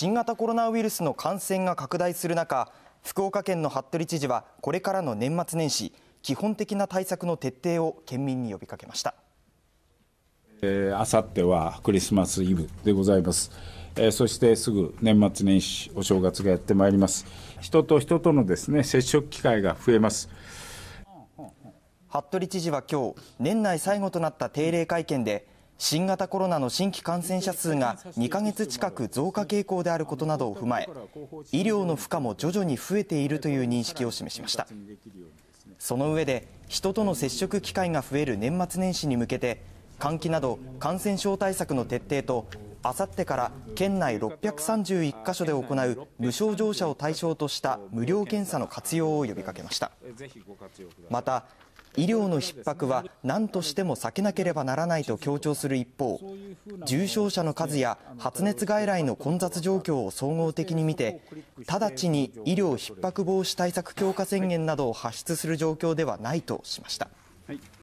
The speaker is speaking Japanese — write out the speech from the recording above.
新型コロナウイルスの感染が拡大する中福岡県の服部知事はこれからの年末年始基本的な対策の徹底を県民に呼びかけましたあさってはクリスマスイブでございます、えそしてすぐ年末年始お正月がやってまいります人と人とのですね接触機会が増えます服部知事は今日年内最後となった定例会見で新型コロナの新規感染者数が2か月近く増加傾向であることなどを踏まえ、医療の負荷も徐々に増えているという認識を示しました。その上で、人との接触機会が増える年末年始に向けて、換気など感染症対策の徹底とあさってから県内631か所で行う無症状者を対象とした無料検査の活用を呼びかけましたまた医療の逼迫は何としても避けなければならないと強調する一方重症者の数や発熱外来の混雑状況を総合的に見て直ちに医療逼迫防止対策強化宣言などを発出する状況ではないとしました。